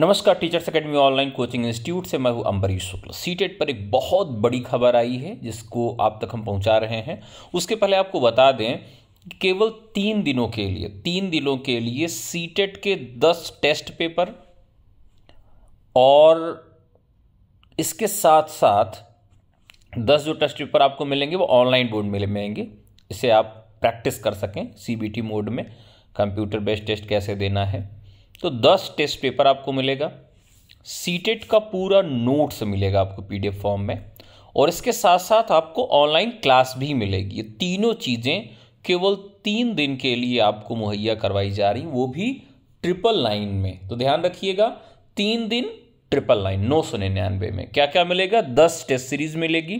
नमस्कार teachers academy online coaching institute से मैं हूं अंबरीश शुक्ल सीटेट पर एक बहुत बड़ी खबर आई है जिसको आप तक हम पहुंचा रहे हैं उसके पहले आपको बता दें केवल तीन दिनों के लिए तीन दिनों के लिए सीटेट के दस टेस्ट पेपर और इसके साथ साथ दस जो टेस्ट पेपर आपको मिलेंगे वो ऑनलाइन बोर्ड में मिलेंगे इसे आप प्रैक्टिस कर सकें सीबीटी मोड में कंप्यूटर बेस्ड टेस्ट कैसे देना है तो 10 टेस्ट पेपर आपको मिलेगा सीटेट का पूरा नोट्स मिलेगा आपको पीडीएफ फॉर्म में और इसके साथ साथ आपको ऑनलाइन क्लास भी मिलेगी ये तीनों चीज़ें केवल तीन दिन के लिए आपको मुहैया करवाई जा रही वो भी ट्रिपल लाइन में तो ध्यान रखिएगा तीन दिन ट्रिपल लाइन नौ सौ निन्यानवे में क्या क्या मिलेगा दस टेस्ट सीरीज मिलेगी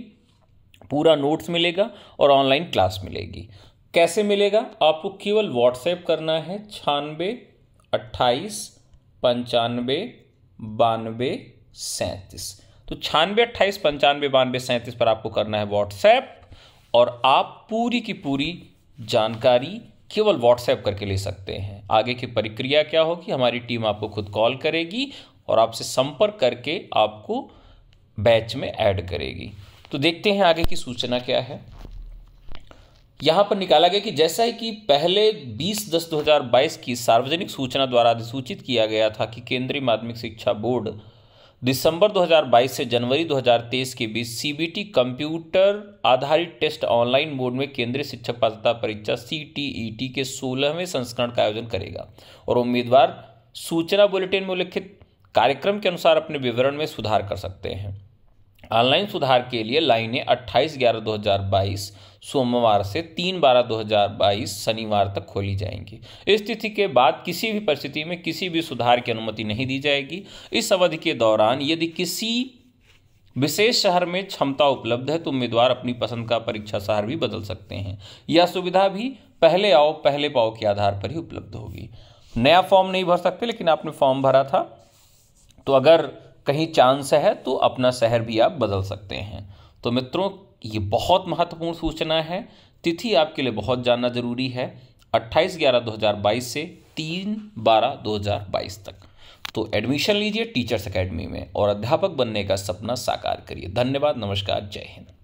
पूरा नोट्स मिलेगा और ऑनलाइन क्लास मिलेगी कैसे मिलेगा आपको केवल व्हाट्सएप करना है छानबे अट्ठाईस पंचानवे बानवे सैंतीस तो छानवे अट्ठाईस पंचानवे बानवे सैंतीस पर आपको करना है व्हाट्सएप और आप पूरी की पूरी जानकारी केवल व्हाट्सएप करके ले सकते हैं आगे की प्रक्रिया क्या होगी हमारी टीम आपको खुद कॉल करेगी और आपसे संपर्क करके आपको बैच में ऐड करेगी तो देखते हैं आगे की सूचना क्या है यहां पर निकाला गया कि जैसा है कि पहले 20 दस 2022 की सार्वजनिक सूचना द्वारा अधिसूचित किया गया था कि केंद्रीय माध्यमिक शिक्षा बोर्ड दिसंबर 2022 से जनवरी 2023 के बीच सीबीटी कंप्यूटर आधारित टेस्ट ऑनलाइन मोड में केंद्रीय शिक्षक पात्रता परीक्षा सीटीईटी e के सोलहवें संस्करण का आयोजन करेगा और उम्मीदवार सूचना बुलेटिन में उल्लिखित कार्यक्रम के अनुसार अपने विवरण में सुधार कर सकते हैं ऑनलाइन सुधार के लिए लाइनें 28 ग्यारह 2022 सोमवार से 3 बारह 2022 शनिवार तक खोली जाएंगी इस तिथि के बाद किसी भी परिस्थिति में किसी भी सुधार की अनुमति नहीं दी जाएगी इस अवधि के दौरान यदि किसी विशेष शहर में क्षमता उपलब्ध है तो उम्मीदवार अपनी पसंद का परीक्षा शहर भी बदल सकते हैं यह सुविधा भी पहले आओ पहले पाओ के आधार पर ही उपलब्ध होगी नया फॉर्म नहीं भर सकते लेकिन आपने फॉर्म भरा था तो अगर कहीं चांस है तो अपना शहर भी आप बदल सकते हैं तो मित्रों ये बहुत महत्वपूर्ण सूचना है तिथि आपके लिए बहुत जानना ज़रूरी है 28 ग्यारह 2022 से 3 बारह 2022 तक तो एडमिशन लीजिए टीचर्स अकेडमी में और अध्यापक बनने का सपना साकार करिए धन्यवाद नमस्कार जय हिंद